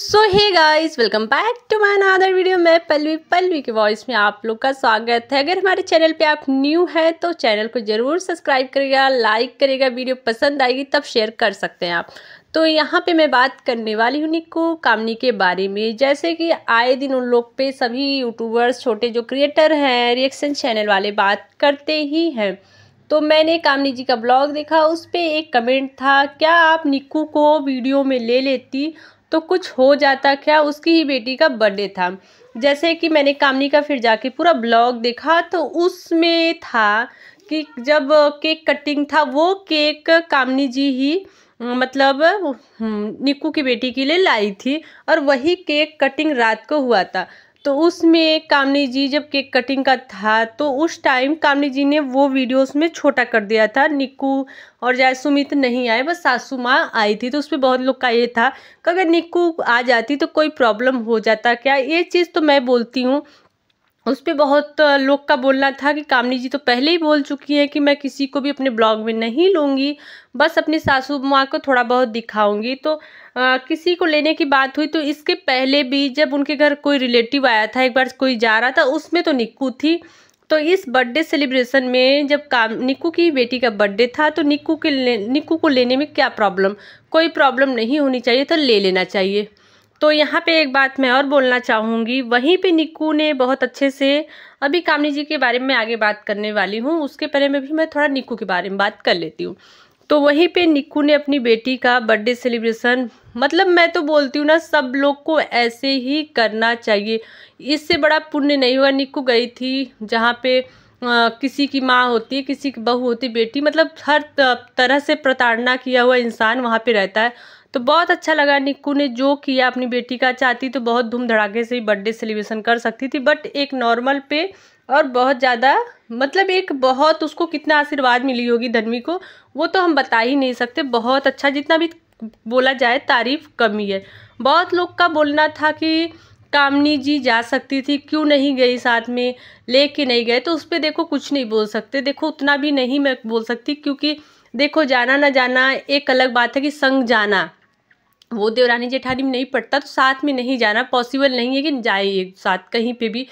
so hey guys welcome back to my another video मैं पल्लवी पल्लवी के voice में आप लोग का स्वागत है अगर हमारे चैनल पे आप न्यू हैं तो चैनल को ज़रूर सब्सक्राइब करेगा लाइक करेगा वीडियो पसंद आएगी तब शेयर कर सकते हैं आप तो यहाँ पे मैं बात करने वाली हूँ निको कामनी के बारे में जैसे कि आए दिन उन लोग पे सभी यूट्यूबर्स छोटे जो क्रिएटर हैं रिएक्शन चैनल वाले बात करते ही हैं तो मैंने कामनी जी का ब्लॉग देखा उस पर एक कमेंट था क्या आप निकू को वीडियो में ले लेती तो कुछ हो जाता क्या उसकी ही बेटी का बर्थडे था जैसे कि मैंने कामनी का फिर जाके पूरा ब्लॉग देखा तो उसमें था कि जब केक कटिंग था वो केक कामनी जी ही मतलब हम्म, निक्कू की बेटी के लिए लाई थी और वही केक कटिंग रात को हुआ था तो उसमें कामनी जी जब केक कटिंग का था तो उस टाइम कामनी जी ने वो वीडियो उसमें छोटा कर दिया था निक्कू और जयसुमित नहीं आए बस सासू माँ आई थी तो उस पर बहुत लोग का ये था कि अगर निक्कू आ जाती तो कोई प्रॉब्लम हो जाता क्या ये चीज़ तो मैं बोलती हूँ उस पर बहुत लोग का बोलना था कि कामनी जी तो पहले ही बोल चुकी हैं कि मैं किसी को भी अपने ब्लॉग में नहीं लूँगी बस अपनी सासू माँ को थोड़ा बहुत दिखाऊँगी तो किसी को लेने की बात हुई तो इसके पहले भी जब उनके घर कोई रिलेटिव आया था एक बार कोई जा रहा था उसमें तो निक्कू थी तो इस बर्थडे सेलिब्रेशन में जब काम निक्कू की बेटी का बर्थडे था तो निक्कू के निक्कू को लेने में क्या प्रॉब्लम कोई प्रॉब्लम नहीं होनी चाहिए तो ले लेना चाहिए तो यहाँ पे एक बात मैं और बोलना चाहूँगी वहीं पे निक्कू ने बहुत अच्छे से अभी कामनी जी के बारे में आगे बात करने वाली हूँ उसके पहले में भी मैं थोड़ा निक्कू के बारे में बात कर लेती हूँ तो वहीं पे निक्कू ने अपनी बेटी का बर्थडे सेलिब्रेशन मतलब मैं तो बोलती हूँ ना सब लोग को ऐसे ही करना चाहिए इससे बड़ा पुण्य नहीं हुआ निक्कू गई थी जहाँ पे आ, किसी की माँ होती है किसी की बहू होती है बेटी मतलब हर तरह से प्रताड़ना किया हुआ इंसान वहाँ पे रहता है तो बहुत अच्छा लगा निक्कू ने जो किया अपनी बेटी का चाहती तो बहुत धूमधड़ाके से ही बर्थडे सेलिब्रेशन कर सकती थी बट एक नॉर्मल पे और बहुत ज़्यादा मतलब एक बहुत उसको कितना आशीर्वाद मिली होगी धनवी को वो तो हम बता ही नहीं सकते बहुत अच्छा जितना भी बोला जाए तारीफ कमी है बहुत लोग का बोलना था कि कामनी जी जा सकती थी क्यों नहीं गई साथ में लेके नहीं गए तो उस पर देखो कुछ नहीं बोल सकते देखो उतना भी नहीं मैं बोल सकती क्योंकि देखो जाना ना जाना एक अलग बात है कि संग जाना वो देवरानी जेठानी में नहीं पड़ता तो साथ में नहीं जाना पॉसिबल नहीं है कि जाए साथ कहीं पे भी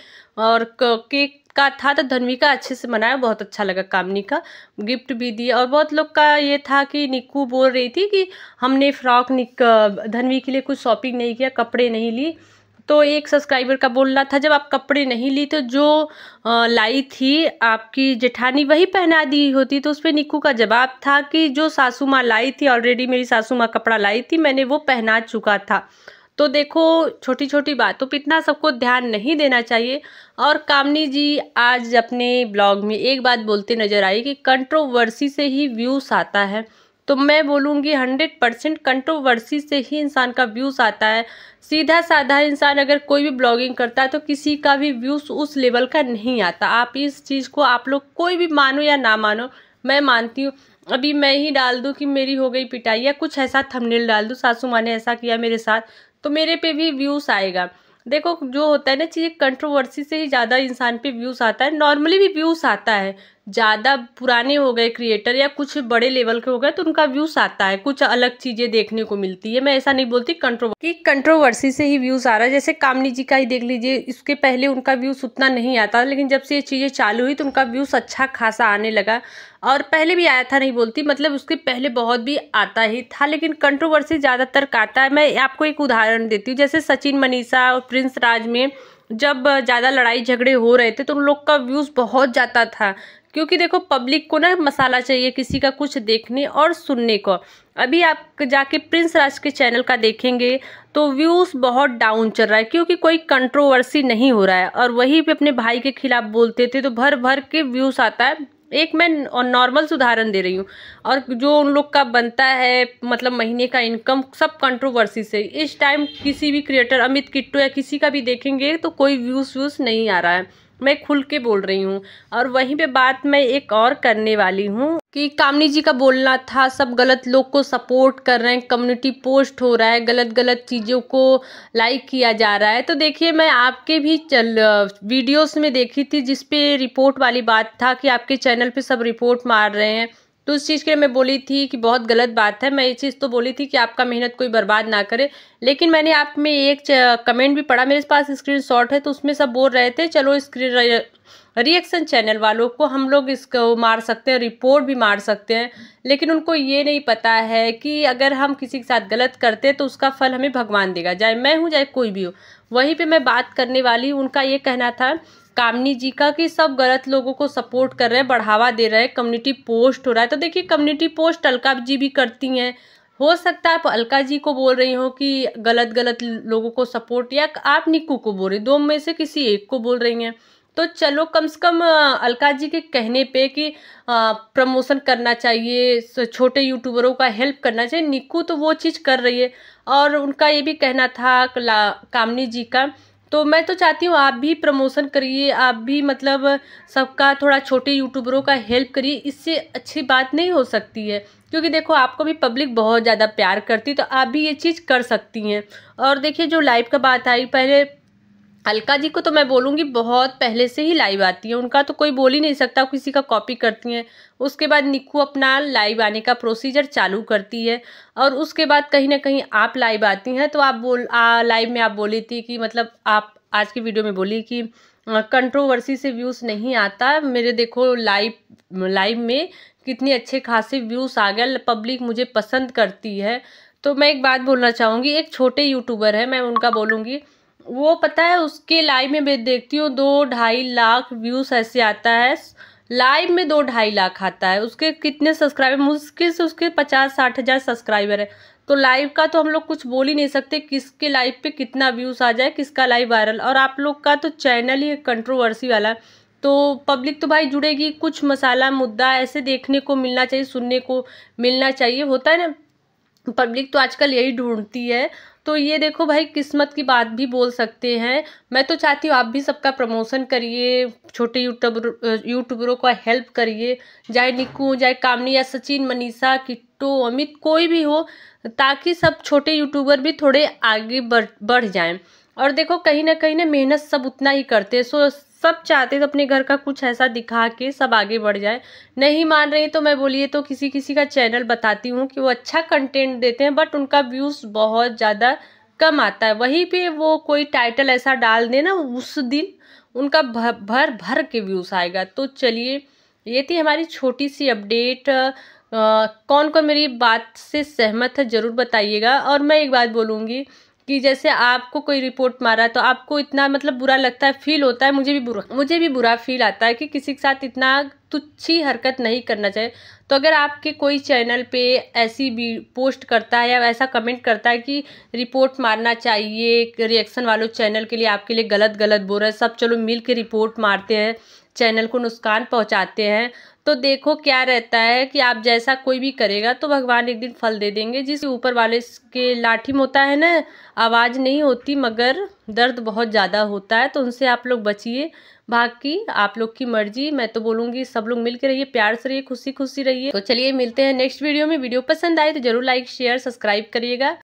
और केक का था तो धनवी का अच्छे से मनाया बहुत अच्छा लगा कामनी का गिफ्ट भी दिया और बहुत लोग का ये था कि निक्कू बोल रही थी कि हमने फ्रॉक निक धनवी के लिए कुछ शॉपिंग नहीं किया कपड़े नहीं ली तो एक सब्सक्राइबर का बोल रहा था जब आप कपड़े नहीं ली तो जो लाई थी आपकी जेठानी वही पहना दी होती तो उस पर निक्कू का जवाब था कि जो सासू माँ लाई थी ऑलरेडी मेरी सासू माँ कपड़ा लाई थी मैंने वो पहना चुका था तो देखो छोटी छोटी बातों पर इतना सबको ध्यान नहीं देना चाहिए और कामनी जी आज अपने ब्लॉग में एक बात बोलते नज़र आई कि कंट्रोवर्सी से ही व्यूज़ आता है तो मैं बोलूँगी हंड्रेड परसेंट कंट्रोवर्सी से ही इंसान का व्यूज़ आता है सीधा साधा इंसान अगर कोई भी ब्लॉगिंग करता है तो किसी का भी व्यूज़ उस लेवल का नहीं आता आप इस चीज़ को आप लोग कोई भी मानो या ना मानो मैं मानती हूँ अभी मैं ही डाल दूँ कि मेरी हो गई पिटाई या कुछ ऐसा थंबनेल डाल दूँ सासू माँ ने ऐसा किया मेरे साथ तो मेरे पे भी व्यूज़ आएगा देखो जो होता है ना चीज़ कंट्रोवर्सी से ही ज़्यादा इंसान पे व्यूज़ आता है नॉर्मली भी व्यूज़ आता है ज़्यादा पुराने हो गए क्रिएटर या कुछ बड़े लेवल के हो गए तो उनका व्यूज़ आता है कुछ अलग चीज़ें देखने को मिलती है मैं ऐसा नहीं बोलती कंट्रोवर्सी कंट्रोवर्सी से ही व्यूज़ आ रहा है जैसे कामनी जी का ही देख लीजिए इसके पहले उनका व्यूज़ उतना नहीं आता लेकिन जब से ये चीज़ें चालू हुई तो उनका व्यूज़ अच्छा खासा आने लगा और पहले भी आया था नहीं बोलती मतलब उसके पहले बहुत भी आता ही था लेकिन कंट्रोवर्सी ज़्यादातर आता है मैं आपको एक उदाहरण देती हूँ जैसे सचिन मनीषा और प्रिंस राज में जब ज़्यादा लड़ाई झगड़े हो रहे थे तो उन लोग का व्यूज़ बहुत जाता था क्योंकि देखो पब्लिक को ना मसाला चाहिए किसी का कुछ देखने और सुनने को अभी आप जाके प्रिंस राज के चैनल का देखेंगे तो व्यूज़ बहुत डाउन चल रहा है क्योंकि कोई कंट्रोवर्सी नहीं हो रहा है और वही पे अपने भाई के खिलाफ बोलते थे तो भर भर के व्यूज़ आता है एक मैं नॉर्मल उदाहरण दे रही हूँ और जो उन लोग का बनता है मतलब महीने का इनकम सब कंट्रोवर्सी से इस टाइम किसी भी क्रिएटर अमित किट्टू या किसी का भी देखेंगे तो कोई व्यूज़ व्यूज़ नहीं आ रहा है मैं खुल के बोल रही हूँ और वहीं पे बात मैं एक और करने वाली हूँ कि कामनी जी का बोलना था सब गलत लोग को सपोर्ट कर रहे हैं कम्युनिटी पोस्ट हो रहा है गलत गलत चीज़ों को लाइक किया जा रहा है तो देखिए मैं आपके भी चल वीडियोस में देखी थी जिसपे रिपोर्ट वाली बात था कि आपके चैनल पे सब रिपोर्ट मार रहे हैं तो उस चीज़ के लिए मैं बोली थी कि बहुत गलत बात है मैं ये चीज़ तो बोली थी कि आपका मेहनत कोई बर्बाद ना करे लेकिन मैंने आप में एक कमेंट भी पढ़ा मेरे पास स्क्रीन शॉट है तो उसमें सब बोल रहे थे चलो स्क्रीन रिएक्शन चैनल वालों को हम लोग इसको मार सकते हैं रिपोर्ट भी मार सकते हैं लेकिन उनको ये नहीं पता है कि अगर हम किसी के साथ गलत करते हैं तो उसका फल हमें भगवान देगा चाहे मैं हूँ चाहे कोई भी हो वहीं पे मैं बात करने वाली उनका ये कहना था कामनी जी का कि सब गलत लोगों को सपोर्ट कर रहे हैं बढ़ावा दे रहे हैं कम्युनिटी पोस्ट हो रहा है तो देखिए कम्युनिटी पोस्ट अलका जी भी करती हैं हो सकता है आप अलका जी को बोल रही हो कि गलत गलत लोगों को सपोर्ट या आप निक्कू को बोल रही दो में से किसी एक को बोल रही हैं तो चलो कम से कम अलका जी के कहने पे कि प्रमोशन करना चाहिए छोटे यूट्यूबरों का हेल्प करना चाहिए निक्कू तो वो चीज़ कर रही है और उनका ये भी कहना था कामनी जी का तो मैं तो चाहती हूँ आप भी प्रमोशन करिए आप भी मतलब सबका थोड़ा छोटे यूट्यूबरों का हेल्प करिए इससे अच्छी बात नहीं हो सकती है क्योंकि देखो आपको भी पब्लिक बहुत ज़्यादा प्यार करती तो आप भी ये चीज़ कर सकती हैं और देखिए जो लाइव का बात आई पहले अलका जी को तो मैं बोलूँगी बहुत पहले से ही लाइव आती है उनका तो कोई बोल ही नहीं सकता किसी का कॉपी करती हैं उसके बाद निक्कू अपना लाइव आने का प्रोसीजर चालू करती है और उसके बाद कहीं ना कहीं आप लाइव आती हैं तो आप बोल आ, लाइव में आप बोली थी कि मतलब आप आज की वीडियो में बोली कि कंट्रोवर्सी से व्यूज़ नहीं आता मेरे देखो लाइव लाइव में कितने अच्छे खासे व्यूज़ आ गया पब्लिक मुझे पसंद करती है तो मैं एक बात बोलना चाहूँगी एक छोटे यूट्यूबर है मैं उनका बोलूँगी वो पता है उसके लाइव में मैं देखती हूँ दो ढाई लाख व्यूज़ ऐसे आता है लाइव में दो ढाई लाख आता है उसके कितने सब्सक्राइबर मुश्किल से उसके पचास साठ हज़ार सब्सक्राइबर है तो लाइव का तो हम लोग कुछ बोल ही नहीं सकते किसके लाइव पे कितना व्यूज़ आ जाए किसका लाइव वायरल और आप लोग का तो चैनल ही कंट्रोवर्सी वाला तो पब्लिक तो भाई जुड़ेगी कुछ मसाला मुद्दा ऐसे देखने को मिलना चाहिए सुनने को मिलना चाहिए होता है ना पब्लिक तो आजकल यही ढूंढती है तो ये देखो भाई किस्मत की बात भी बोल सकते हैं मैं तो चाहती हूँ आप भी सबका प्रमोशन करिए छोटे यूट्यूबर यूट्यूबरों का हेल्प करिए चाहे निकू चाहे कामनी या सचिन मनीषा किट्टू अमित कोई भी हो ताकि सब छोटे यूट्यूबर भी थोड़े आगे बढ़ बढ़ जाएं और देखो कहीं ना कहीं ना मेहनत सब उतना ही करते हैं सो सब चाहते तो अपने घर का कुछ ऐसा दिखा के सब आगे बढ़ जाए नहीं मान रहे तो मैं बोलिए तो किसी किसी का चैनल बताती हूँ कि वो अच्छा कंटेंट देते हैं बट उनका व्यूज़ बहुत ज़्यादा कम आता है वहीं पे वो कोई टाइटल ऐसा डाल दे ना उस दिन उनका भर भर भर के व्यूज़ आएगा तो चलिए ये थी हमारी छोटी सी अपडेट कौन कौन मेरी बात से सहमत है ज़रूर बताइएगा और मैं एक बात बोलूँगी कि जैसे आपको कोई रिपोर्ट मारा है तो आपको इतना मतलब बुरा लगता है फील होता है मुझे भी बुरा मुझे भी बुरा फील आता है कि किसी के साथ इतना तुच्छी हरकत नहीं करना चाहिए तो अगर आपके कोई चैनल पे ऐसी भी पोस्ट करता है या ऐसा कमेंट करता है कि रिपोर्ट मारना चाहिए रिएक्शन वालों चैनल के लिए आपके लिए गलत गलत बोल रहा है सब चलो मिल के रिपोर्ट मारते हैं चैनल को नुकसान पहुंचाते हैं तो देखो क्या रहता है कि आप जैसा कोई भी करेगा तो भगवान एक दिन फल दे देंगे जिस ऊपर वाले के लाठी होता है ना आवाज़ नहीं होती मगर दर्द बहुत ज़्यादा होता है तो उनसे आप लोग बचिए भाग की आप लोग की मर्जी मैं तो बोलूँगी सब लोग मिल के रहिए प्यार से रहिए खुशी खुशी रहिए तो चलिए मिलते हैं नेक्स्ट वीडियो में वीडियो पसंद आए तो जरूर लाइक शेयर सब्सक्राइब करिएगा